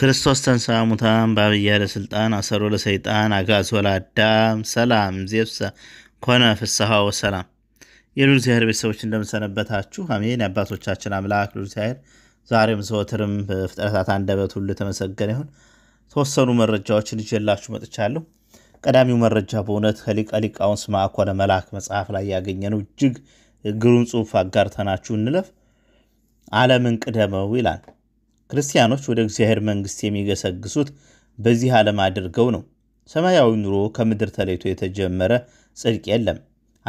ክርስቶስ ተንሥአ እሙታን በዐቢይ ኃይል ወሥልጣን አሰሮ ለሰይጣን አግዓዞ ለአዳም ሰላም ዜብሰ ኮነ ፍስሐ ወሰላም። የሉል እግዚአብሔር ቤተሰቦች እንደምንሰነበታችሁ አሜን። የአባቶቻችን አምላክ ሉል እግዚአብሔር ዛሬም ዘወትርም በፍጥረታት አንደበት ሁሉ የተመሰገነ ይሁን። ተወሰኑ መረጃዎችን ይዤላችሁ መጥቻለሁ። ቀዳሚው መረጃ በእውነት ከሊቀ ሊቃውንት መአኮነ መልአክ መጽሐፍ ላይ ያገኘነው እጅግ ግሩም ጽሑፍ አጋርተናችሁ እንለፍ። ዓለምን ቅደመው ይላል ክርስቲያኖች ወደ እግዚአብሔር መንግሥት የሚገሰግሱት በዚህ ዓለም አድርገው ነው። ሰማያዊ ኑሮ ከምድር ተለይቶ የተጀመረ ጽድቅ የለም።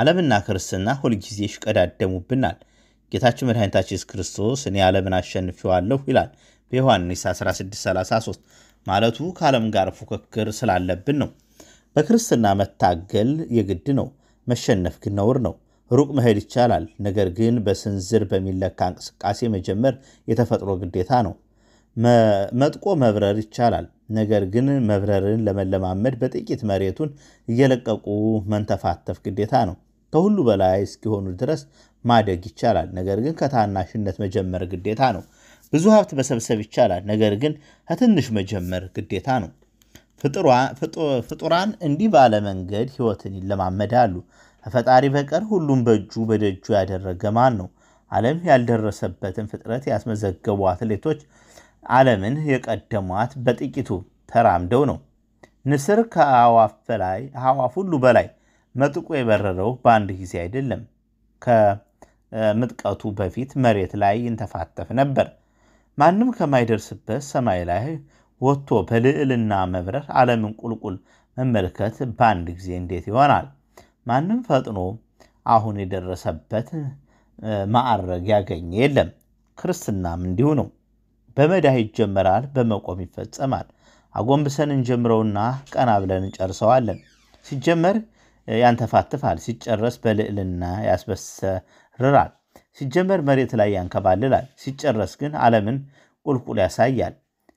ዓለምና ክርስትና ሁልጊዜ ይሽቀዳደሙብናል። ጌታችን መድኃኒታችን ኢየሱስ ክርስቶስ እኔ ዓለምን አሸንፊዋለሁ ይላል በዮሐንስ 1633 ማለቱ ከዓለም ጋር ፉክክር ስላለብን ነው። በክርስትና መታገል የግድ ነው። መሸነፍ ግን ነውር ነው። ሩቅ መሄድ ይቻላል፣ ነገር ግን በስንዝር በሚለካ እንቅስቃሴ መጀመር የተፈጥሮ ግዴታ ነው። መጥቆ መብረር ይቻላል። ነገር ግን መብረርን ለመለማመድ በጥቂት መሬቱን እየለቀቁ መንተፋተፍ ግዴታ ነው። ከሁሉ በላይ እስኪሆኑ ድረስ ማደግ ይቻላል። ነገር ግን ከታናሽነት መጀመር ግዴታ ነው። ብዙ ሀብት መሰብሰብ ይቻላል። ነገር ግን ከትንሽ መጀመር ግዴታ ነው። ፍጡራን እንዲህ ባለ መንገድ ህይወትን ይለማመዳሉ። ከፈጣሪ በቀር ሁሉም በእጁ በደጁ ያደረገ ማን ነው? ዓለም ያልደረሰበትን ፍጥረት ያስመዘገቡ አትሌቶች ዓለምን የቀደሟት በጥቂቱ ተራምደው ነው። ንስር ከአዋፍ በላይ አዋፍ ሁሉ በላይ መጥቆ የበረረው በአንድ ጊዜ አይደለም። ከምጥቀቱ በፊት መሬት ላይ ይንተፋተፍ ነበር። ማንም ከማይደርስበት ሰማይ ላይ ወጥቶ በልዕልና መብረር፣ ዓለምን ቁልቁል መመልከት በአንድ ጊዜ እንዴት ይሆናል? ማንም ፈጥኖ አሁን የደረሰበት ማዕረግ ያገኘ የለም። ክርስትናም እንዲሁ ነው። በመዳህ ይጀመራል፣ በመቆም ይፈጸማል። አጎንብሰን እንጀምረውና ቀና ብለን እንጨርሰዋለን። ሲጀመር ያንተፋትፋል፣ ሲጨረስ በልዕልና ያስበሰርራል። ሲጀመር መሬት ላይ ያንከባልላል፣ ሲጨረስ ግን ዓለምን ቁልቁል ያሳያል።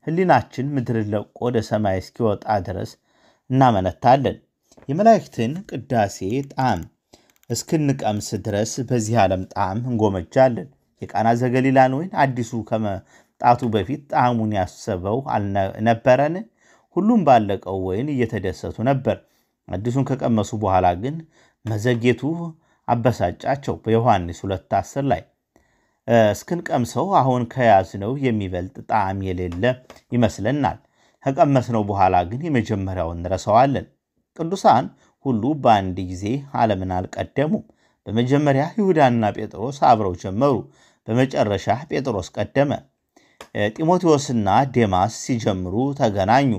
ህሊናችን ምድርን ለቆ ወደ ሰማይ እስኪወጣ ድረስ እናመነታለን። የመላእክትን ቅዳሴ ጣዕም እስክንቀምስ ድረስ በዚህ ዓለም ጣዕም እንጎመጃለን። የቃና ዘገሊላን ወይን አዲሱ ጣቱ በፊት ጣዕሙን ያሰበው አልነበረን? ሁሉም ባለቀው ወይን እየተደሰቱ ነበር። አዲሱን ከቀመሱ በኋላ ግን መዘጌቱ አበሳጫቸው። በዮሐንስ 2፥10 ላይ እስክንቀምሰው አሁን ከያዝነው የሚበልጥ ጣዕም የሌለ ይመስለናል፣ ከቀመስነው በኋላ ግን የመጀመሪያውን እንረሰዋለን። ቅዱሳን ሁሉ በአንድ ጊዜ ዓለምን አልቀደሙም። በመጀመሪያ ይሁዳና ጴጥሮስ አብረው ጀመሩ። በመጨረሻ ጴጥሮስ ቀደመ። ጢሞቴዎስና ዴማስ ሲጀምሩ ተገናኙ፣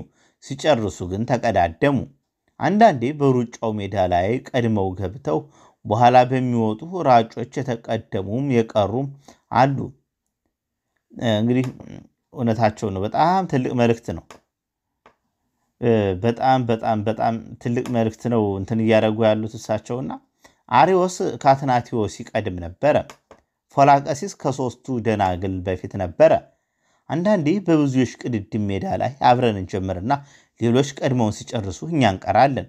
ሲጨርሱ ግን ተቀዳደሙ። አንዳንዴ በሩጫው ሜዳ ላይ ቀድመው ገብተው በኋላ በሚወጡ ራጮች የተቀደሙም የቀሩም አሉ። እንግዲህ እውነታቸው ነው። በጣም ትልቅ መልእክት ነው። በጣም በጣም በጣም ትልቅ መልእክት ነው እንትን እያደረጉ ያሉት እሳቸውና አሪዎስ ከአትናቴዎስ ይቀድም ነበረ። ፎላቀሲስ ከሶስቱ ደናግል በፊት ነበረ። አንዳንዴ በብዙ የሽቅድድም ሜዳ ላይ አብረን እንጀምርና ሌሎች ቀድመውን ሲጨርሱ እኛ እንቀራለን።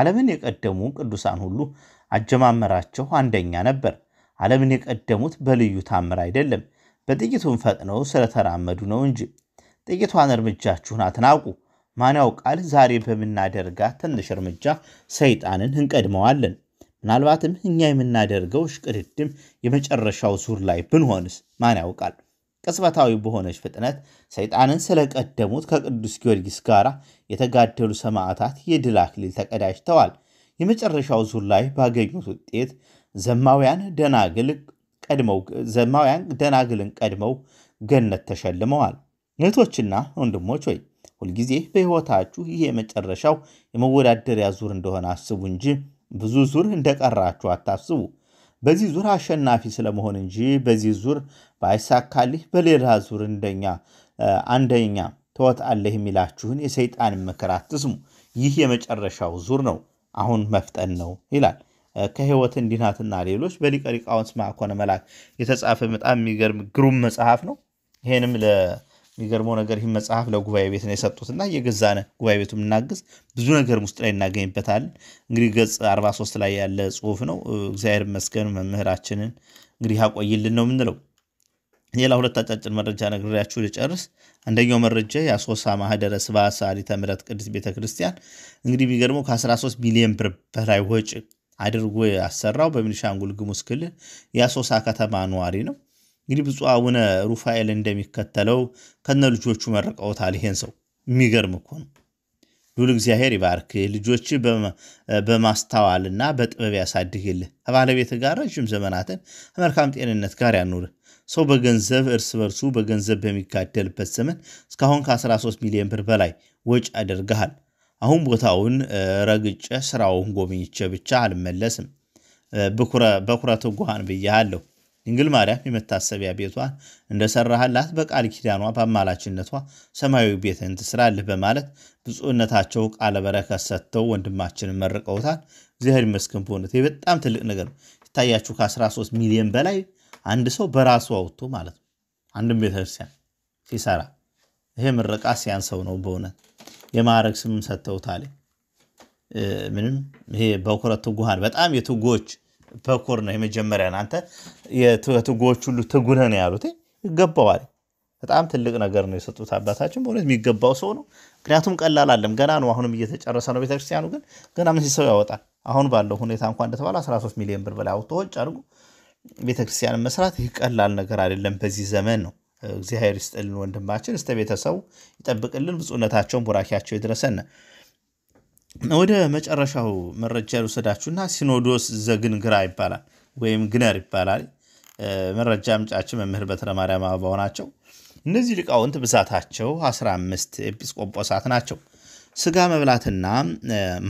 ዓለምን የቀደሙ ቅዱሳን ሁሉ አጀማመራቸው አንደኛ ነበር። ዓለምን የቀደሙት በልዩ ታምር አይደለም፣ በጥቂቱን ፈጥነው ስለተራመዱ ነው እንጂ። ጥቂቷን እርምጃችሁን አትናቁ። ማን ያውቃል ዛሬ በምናደርጋት ትንሽ እርምጃ ሰይጣንን እንቀድመዋለን። ምናልባትም እኛ የምናደርገው ሽቅድድም የመጨረሻው ዙር ላይ ብንሆንስ ማን ያውቃል? ቅጽበታዊ በሆነች ፍጥነት ሰይጣንን ስለቀደሙት ከቅዱስ ጊዮርጊስ ጋር የተጋደሉ ሰማዕታት የድል አክሊል ተቀዳጅተዋል። የመጨረሻው ዙር ላይ ባገኙት ውጤት ዘማውያን ደናግልን ቀድመው ገነት ተሸልመዋል። እህቶችና ወንድሞች ወይ ሁልጊዜ በሕይወታችሁ ይህ የመጨረሻው የመወዳደሪያ ዙር እንደሆነ አስቡ እንጂ ብዙ ዙር እንደቀራችሁ አታስቡ። በዚህ ዙር አሸናፊ ስለመሆን እንጂ በዚህ ዙር ባይሳካልህ በሌላ ዙር እንደኛ አንደኛ ትወጣለህ የሚላችሁን የሰይጣን ምክር አትስሙ። ይህ የመጨረሻው ዙር ነው፣ አሁን መፍጠን ነው ይላል። ከህይወት እንዲናትና ሌሎች በሊቀ ሊቃውንት መላክ የተጻፈ በጣም የሚገርም ግሩም መጽሐፍ ነው። ይሄንም የሚገርመው ነገር ይህ መጽሐፍ ለጉባኤ ቤት ነው የገዛ ነ ጉባኤ ቤቱ የምናግዝ ብዙ ነገር ውስጥ ላይ እናገኝበታለን። እንግዲህ ገጽ 43 ላይ ያለ ጽሁፍ ነው። እግዚአብሔር ይመስገን መምህራችንን እንግዲህ ያቆይልን ነው የምንለው። ሌላ ሁለት አጫጭር መረጃ ነግሬያችሁ ልጨርስ። አንደኛው መረጃ የአሶሳ ማህደረ ስብሐት ሰዓሊተ ምሕረት ቅድስት ቤተ ክርስቲያን እንግዲህ ቢገርመው ከ13 ሚሊዮን ብር በላይ ወጪ አድርጎ ያሰራው በቤኒሻንጉል ጉሙዝ ክልል የአሶሳ ከተማ ነዋሪ ነው። እንግዲህ ብፁዕ አቡነ ሩፋኤል እንደሚከተለው ከነ ልጆቹ መርቀውታል። ይሄን ሰው የሚገርም እኮ ነው። ሉል እግዚአብሔር ይባርክ፣ ልጆች በማስተዋልና በጥበብ ያሳድግልህ፣ ከባለቤት ጋር ረዥም ዘመናትን ከመልካም ጤንነት ጋር ያኑር ሰው በገንዘብ እርስ በርሱ በገንዘብ በሚጋደልበት ዘመን እስካሁን ከ13 ሚሊዮን ብር በላይ ወጪ አድርገሃል። አሁን ቦታውን ረግጬ ስራውን ጎብኝቼ ብቻ አልመለስም። በኩረ ትጉሃን ብያሃለሁ። ድንግል ማርያም የመታሰቢያ ቤቷ እንደሰራህላት በቃል ኪዳኗ በአማላችነቷ ሰማያዊ ቤትን ትስራልህ በማለት ብፁዕነታቸው ቃለ በረከት ሰጥተው ወንድማችንን መርቀውታል። እግዚአብሔር ይመስገን። በእውነት በጣም ትልቅ ነገር ይታያችሁ። ከ13 ሚሊዮን በላይ አንድ ሰው በራሱ አውጥቶ ማለት ነው አንድም ቤተክርስቲያን ሲሰራ ይሄ ምረቃ ሲያንሰው ነው። በእውነት የማዕረግ ስምም ሰጥተውታል። ምንም ይሄ በኩረት ትጉሃን በጣም የትጎች ተኮር ነው የመጀመሪያ ናንተ የትጎዎች ሁሉ ትጉነ ነው ያሉት። ይገባዋል። በጣም ትልቅ ነገር ነው የሰጡት አባታችን። በእውነት የሚገባው ሰው ነው። ምክንያቱም ቀላል አለም ገና ነው። አሁንም እየተጨረሰ ነው። ቤተክርስቲያኑ ግን ገና ምን ሲሰው ያወጣል። አሁን ባለው ሁኔታ እንኳ እንደተባለ 13 ሚሊዮን ብር በላይ አውጥቶ ወጭ አድርጎ ቤተክርስቲያን መስራት ይህ ቀላል ነገር አይደለም። በዚህ ዘመን ነው። እግዚአብሔር ይስጥልን ወንድማችን፣ እስተ ቤተሰቡ ይጠብቅልን። ብፁዕነታቸውን ቡራኪያቸው ይድረሰን። ወደ መጨረሻው መረጃ ልውሰዳችሁና ሲኖዶስ ዘግንግራ ይባላል ወይም ግነር ይባላል። መረጃ ምንጫችን መምህር በትረ ማርያም አበባው ናቸው። እነዚህ ሊቃውንት ብዛታቸው 15 ኤጲስቆጶሳት ናቸው። ስጋ መብላትና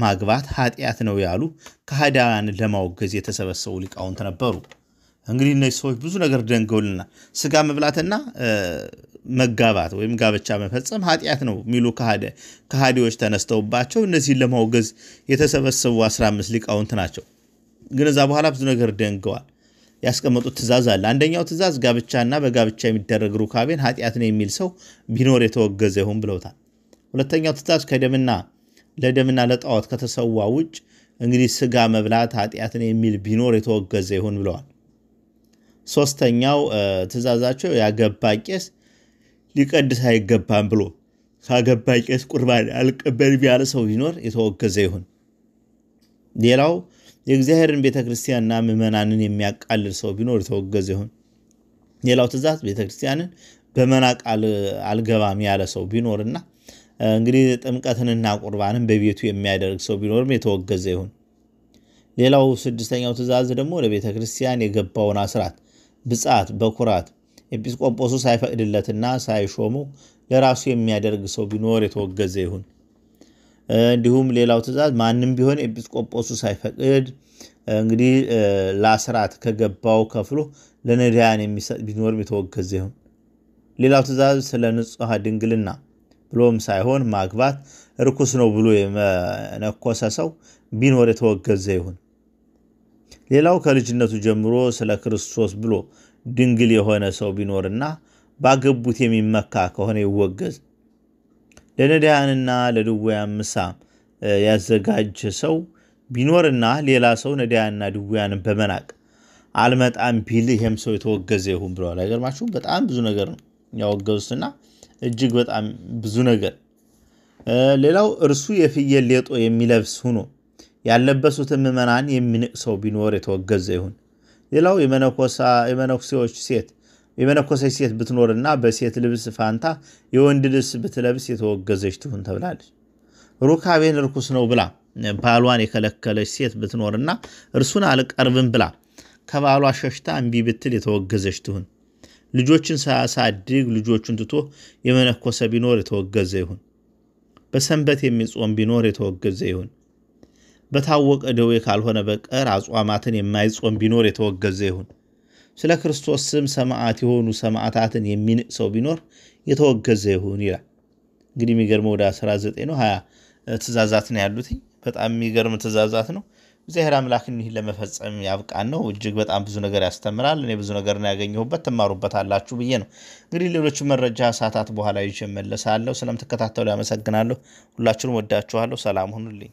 ማግባት ኃጢአት ነው ያሉ ከሃዳውያን ለማውገዝ የተሰበሰቡ ሊቃውንት ነበሩ። እንግዲህ እነዚህ ሰዎች ብዙ ነገር ደንገውልና ስጋ መብላትና መጋባት ወይም ጋብቻ መፈጸም ኃጢአት ነው የሚሉ ከሃዲዎች ተነስተውባቸው እነዚህን ለማውገዝ የተሰበሰቡ 15 ሊቃውንት ናቸው። ግን እዛ በኋላ ብዙ ነገር ደንገዋል። ያስቀመጡት ትእዛዝ አለ። አንደኛው ትእዛዝ ጋብቻና በጋብቻ የሚደረግ ሩካቤን ኃጢአት ነው የሚል ሰው ቢኖር የተወገዘ ይሁን ብለውታል። ሁለተኛው ትእዛዝ ከደምና ለደምና ለጣዖት ከተሰዋ ውጭ እንግዲህ ስጋ መብላት ኃጢአት ነው የሚል ቢኖር የተወገዘ ይሁን ብለዋል። ሶስተኛው ትእዛዛቸው ያገባ ቄስ ሊቀድስ አይገባም ብሎ ካገባ ቄስ ቁርባን አልቀበልም ያለ ሰው ቢኖር የተወገዘ ይሁን። ሌላው የእግዚአብሔርን ቤተ ክርስቲያንና ምዕመናንን የሚያቃልል ሰው ቢኖር የተወገዘ ይሁን። ሌላው ትእዛዝ ቤተ ክርስቲያንን በመናቅ አልገባም ያለ ሰው ቢኖርና እንግዲህ ጥምቀትንና ቁርባንን በቤቱ የሚያደርግ ሰው ቢኖርም የተወገዘ ይሁን። ሌላው ስድስተኛው ትእዛዝ ደግሞ ለቤተ ክርስቲያን የገባውን አስራት፣ ብጻት፣ በኩራት ኤጲስቆጶሱ ሳይፈቅድለትና ሳይሾሙ ለራሱ የሚያደርግ ሰው ቢኖር የተወገዘ ይሁን። እንዲሁም ሌላው ትእዛዝ ማንም ቢሆን ኤጲስቆጶሱ ሳይፈቅድ እንግዲህ ለአስራት ከገባው ከፍሎ ለነዳያን የሚሰጥ ቢኖርም የተወገዘ ይሁን። ሌላው ትእዛዝ ስለ ንጹሐ ድንግልና ብሎም ሳይሆን ማግባት ርኩስ ነው ብሎ የመነኮሰ ሰው ቢኖር የተወገዘ ይሁን። ሌላው ከልጅነቱ ጀምሮ ስለ ክርስቶስ ብሎ ድንግል የሆነ ሰው ቢኖርና ባገቡት የሚመካ ከሆነ ይወገዝ። ለነዳያንና ለድውያን ምሳ ያዘጋጀ ሰው ቢኖርና ሌላ ሰው ነዳያንና ድውያንን በመናቅ አልመጣም ቢል ይሄም ሰው የተወገዘ ይሁን ብለዋል። አይገርማችሁም? በጣም ብዙ ነገር ነው ያወገዙትና እጅግ በጣም ብዙ ነገር። ሌላው እርሱ የፍየል ሌጦ የሚለብስ ሁኖ ያለበሱትን ምዕመናን የሚንቅ ሰው ቢኖር የተወገዘ ይሁን። ሌላው የመነኩሴዎች ሴት የመነኮሰች ሴት ብትኖርና በሴት ልብስ ፋንታ የወንድ ልብስ ብትለብስ የተወገዘች ትሁን ተብላለች። ሩካቤን እርኩስ ነው ብላ ባሏን የከለከለች ሴት ብትኖርና እርሱን አልቀርብም ብላ ከባሏ ሸሽታ እምቢ ብትል የተወገዘች ትሁን። ልጆችን ሳያሳድግ ልጆቹን ትቶ የመነኮሰ ቢኖር የተወገዘ ይሁን። በሰንበት የሚጾም ቢኖር የተወገዘ ይሁን። በታወቀ ደዌ ካልሆነ በቀር አጽዋማትን የማይጾም ቢኖር የተወገዘ ይሁን። ስለ ክርስቶስ ስም ሰማዕት የሆኑ ሰማዕታትን የሚንቅ ሰው ቢኖር የተወገዘ ይሁን ይላል። እንግዲህ የሚገርመው ወደ 19 ነው፣ 20 ትእዛዛት ነው ያሉት። በጣም የሚገርም ትእዛዛት ነው። እግዚአብሔር አምላክ እኒህን ለመፈጸም ያብቃን ነው። እጅግ በጣም ብዙ ነገር ያስተምራል። እኔ ብዙ ነገር ነው ያገኘሁበት፣ ትማሩበታላችሁ ብዬ ነው። እንግዲህ ሌሎች መረጃ ሰዓታት በኋላ ይዤ እመለሳለሁ። ስለምትከታተሉ ያመሰግናለሁ። ሁላችሁንም ወዳችኋለሁ። ሰላም ሁኑልኝ።